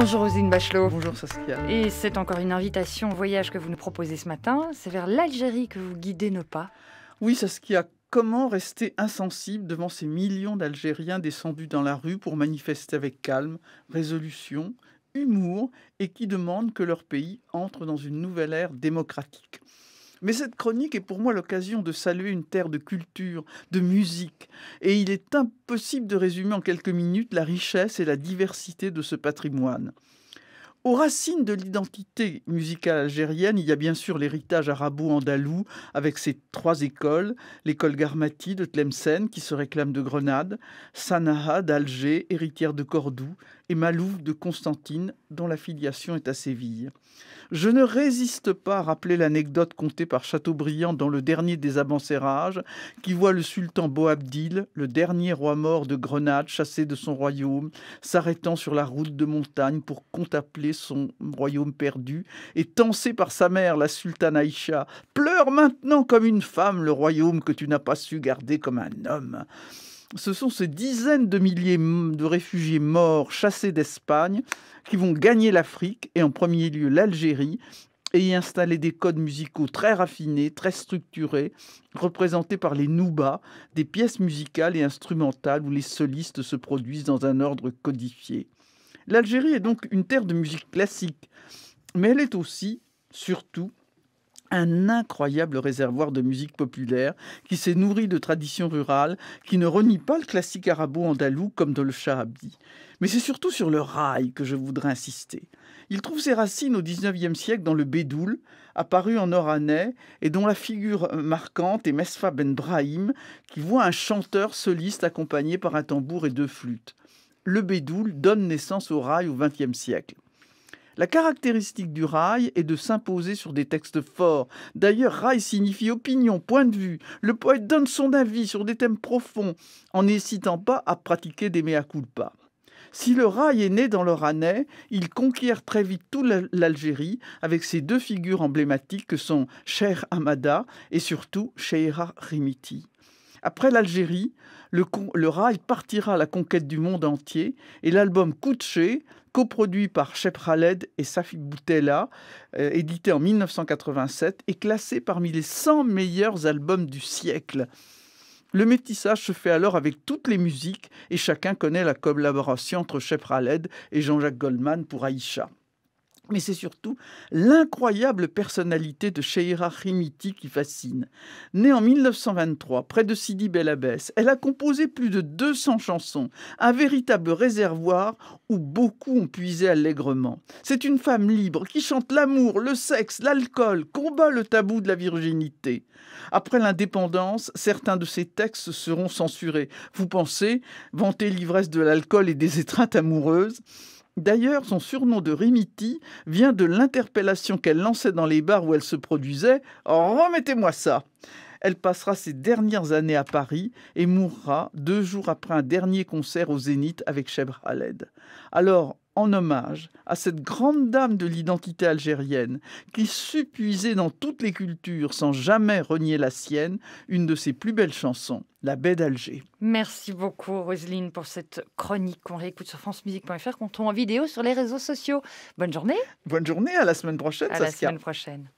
Bonjour Rosine Bachelot. Bonjour Saskia. Et c'est encore une invitation au voyage que vous nous proposez ce matin. C'est vers l'Algérie que vous guidez nos pas. Oui Saskia, comment rester insensible devant ces millions d'Algériens descendus dans la rue pour manifester avec calme, résolution, humour et qui demandent que leur pays entre dans une nouvelle ère démocratique mais cette chronique est pour moi l'occasion de saluer une terre de culture, de musique, et il est impossible de résumer en quelques minutes la richesse et la diversité de ce patrimoine. Aux racines de l'identité musicale algérienne, il y a bien sûr l'héritage arabo-andalou avec ses trois écoles, l'école Garmati de Tlemcen qui se réclame de Grenade, Sanaha d'Alger, héritière de Cordoue, et Malouf de Constantine dont la filiation est à Séville. Je ne résiste pas à rappeler l'anecdote contée par Chateaubriand dans Le Dernier des Abencerrages, qui voit le sultan Boabdil, le dernier roi mort de Grenade chassé de son royaume, s'arrêtant sur la route de montagne pour contempler son royaume perdu, et tancé par sa mère, la sultane Aïcha, pleure maintenant comme une femme le royaume que tu n'as pas su garder comme un homme. Ce sont ces dizaines de milliers de réfugiés morts chassés d'Espagne qui vont gagner l'Afrique et en premier lieu l'Algérie et y installer des codes musicaux très raffinés, très structurés, représentés par les noubas, des pièces musicales et instrumentales où les solistes se produisent dans un ordre codifié. L'Algérie est donc une terre de musique classique, mais elle est aussi, surtout, un incroyable réservoir de musique populaire qui s'est nourri de traditions rurales, qui ne renie pas le classique arabo-andalou comme dans le Abdi. Mais c'est surtout sur le rail que je voudrais insister. Il trouve ses racines au XIXe siècle dans le Bédoul, apparu en oranais et dont la figure marquante est Mesfa Ben Brahim, qui voit un chanteur soliste accompagné par un tambour et deux flûtes le Bédoul donne naissance au rail au XXe siècle. La caractéristique du rail est de s'imposer sur des textes forts. D'ailleurs, rail signifie opinion, point de vue. Le poète donne son avis sur des thèmes profonds, en n'hésitant pas à pratiquer des mea culpa. Si le rail est né dans le ranais, il conquiert très vite toute l'Algérie avec ses deux figures emblématiques que sont Cher Amada et surtout Cheira Rimiti. Après l'Algérie, le, rail partira à la conquête du monde entier et l'album Kouché, coproduit par Shep Khaled et Safi Boutella, euh, édité en 1987, est classé parmi les 100 meilleurs albums du siècle. Le métissage se fait alors avec toutes les musiques et chacun connaît la collaboration entre Shep Khaled et Jean-Jacques Goldman pour Aïcha mais c'est surtout l'incroyable personnalité de Sheira Himiti qui fascine. Née en 1923, près de Sidi Bel elle a composé plus de 200 chansons, un véritable réservoir où beaucoup ont puisé allègrement. C'est une femme libre qui chante l'amour, le sexe, l'alcool, combat le tabou de la virginité. Après l'indépendance, certains de ses textes seront censurés. Vous pensez vanter l'ivresse de l'alcool et des étreintes amoureuses D'ailleurs, son surnom de Rimiti vient de l'interpellation qu'elle lançait dans les bars où elle se produisait oh, Remettez-moi ça elle passera ses dernières années à Paris et mourra deux jours après un dernier concert au Zénith avec Cheb Haled. Alors, en hommage à cette grande dame de l'identité algérienne qui suppuisait dans toutes les cultures sans jamais renier la sienne une de ses plus belles chansons, La baie d'Alger. Merci beaucoup Roselyne pour cette chronique qu'on réécoute sur francemusique.fr, qu'on trouve en vidéo sur les réseaux sociaux. Bonne journée. Bonne journée, à la semaine prochaine. À la semaine prochaine.